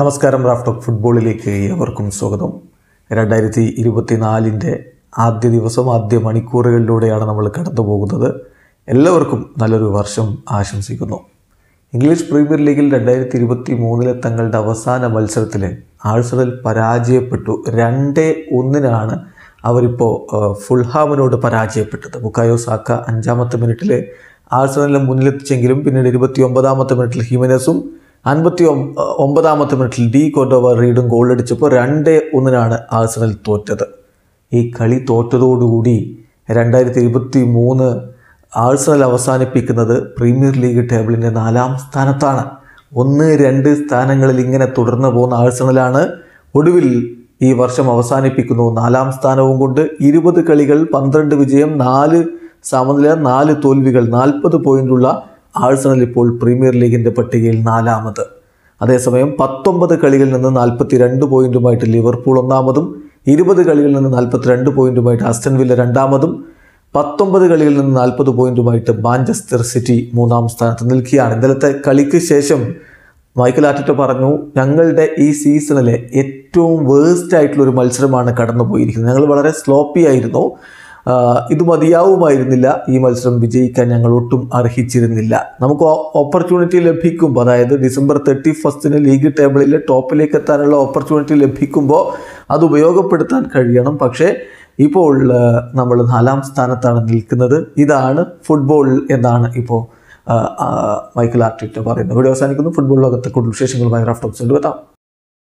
നമസ്കാരം റാഫ്റ്റർ ഫുട്ബോളിലേക്ക് ഏവർക്കും സ്വാഗതം രണ്ടായിരത്തി ഇരുപത്തിനാലിൻ്റെ ആദ്യ ദിവസം ആദ്യ മണിക്കൂറുകളിലൂടെയാണ് നമ്മൾ കടന്നു പോകുന്നത് എല്ലാവർക്കും നല്ലൊരു വർഷം ആശംസിക്കുന്നു ഇംഗ്ലീഷ് പ്രീമിയർ ലീഗിൽ രണ്ടായിരത്തി ഇരുപത്തി മൂന്നിലെ തങ്ങളുടെ അവസാന മത്സരത്തിൽ ആഴ്സണൽ പരാജയപ്പെട്ടു രണ്ട് ഒന്നിനാണ് അവരിപ്പോൾ ഫുൾഹാമിനോട് പരാജയപ്പെട്ടത് ബുക്കായോ സാക്ക അഞ്ചാമത്തെ മിനിറ്റിൽ ആഴ്സണലിന് മുന്നിലെത്തിച്ചെങ്കിലും പിന്നീട് ഇരുപത്തി ഒമ്പതാമത്തെ മിനിറ്റിൽ ഹിമനസും അൻപത്തി ഒമ്പതാമത്തെ മിനിറ്റിൽ ഡി കോർഡോവ റീഡും ഗോളടിച്ചപ്പോൾ രണ്ട് ഒന്നിനാണ് ആഴ്സണൽ തോറ്റത് ഈ കളി തോറ്റതോടുകൂടി രണ്ടായിരത്തി ഇരുപത്തി മൂന്ന് ആഴ്സണൽ അവസാനിപ്പിക്കുന്നത് പ്രീമിയർ ലീഗ് ടേബിളിൻ്റെ നാലാം സ്ഥാനത്താണ് ഒന്ന് രണ്ട് സ്ഥാനങ്ങളിൽ ഇങ്ങനെ തുടർന്ന് പോകുന്ന ആഴ്സണലാണ് ഒടുവിൽ ഈ വർഷം അവസാനിപ്പിക്കുന്നു നാലാം സ്ഥാനവും കൊണ്ട് ഇരുപത് കളികൾ പന്ത്രണ്ട് വിജയം നാല് സമനില നാല് തോൽവികൾ നാൽപ്പത് പോയിൻ്റുള്ള ആഴ്സണൽ ഇപ്പോൾ പ്രീമിയർ ലീഗിൻ്റെ പട്ടികയിൽ നാലാമത് അതേസമയം പത്തൊമ്പത് കളികളിൽ നിന്ന് നാൽപ്പത്തി രണ്ട് പോയിൻറ്റുമായിട്ട് ലിവർപൂൾ ഒന്നാമതും ഇരുപത് കളികളിൽ നിന്ന് നാൽപ്പത്തിരണ്ട് പോയിൻറ്റുമായിട്ട് അസ്റ്റൻവില്ല രണ്ടാമതും പത്തൊമ്പത് കളികളിൽ നിന്ന് നാൽപ്പത് പോയിൻറ്റുമായിട്ട് മാഞ്ചസ്റ്റർ സിറ്റി മൂന്നാം സ്ഥാനത്ത് നിൽക്കുകയാണ് ഇന്നലത്തെ കളിക്ക് ശേഷം മൈക്കൽ ആറ്റിറ്റ പറഞ്ഞു ഞങ്ങളുടെ ഈ സീസണിലെ ഏറ്റവും വേഴ്സ്റ്റ് ആയിട്ടുള്ള ഒരു മത്സരമാണ് കടന്നു പോയിരിക്കുന്നത് ഞങ്ങൾ വളരെ സ്ലോപ്പി ആയിരുന്നു ഇത് മതിയാവുമായിരുന്നില്ല ഈ മത്സരം വിജയിക്കാൻ ഞങ്ങൾ ഒട്ടും അർഹിച്ചിരുന്നില്ല നമുക്ക് ഓപ്പർച്യൂണിറ്റി ലഭിക്കുമ്പോൾ അതായത് ഡിസംബർ തേർട്ടി ഫസ്റ്റിന് ലീഗ് ടേബിളിൽ ടോപ്പിലേക്ക് എത്താനുള്ള ഓപ്പർച്യൂണിറ്റി ലഭിക്കുമ്പോൾ അത് ഉപയോഗപ്പെടുത്താൻ കഴിയണം പക്ഷേ ഇപ്പോൾ നമ്മൾ നാലാം സ്ഥാനത്താണ് നിൽക്കുന്നത് ഇതാണ് ഫുട്ബോൾ എന്നാണ് ഇപ്പോൾ മൈക്കിൾ ആർട്ടിറ്റ് പറയുന്നത് ഇവിടെ അവസാനിക്കുന്നു ഫുട്ബോൾ ലോകത്തെ കൂടുതൽ വിശേഷങ്ങളുമായി റാഫ്റ്റോപ്സിൽ എത്താം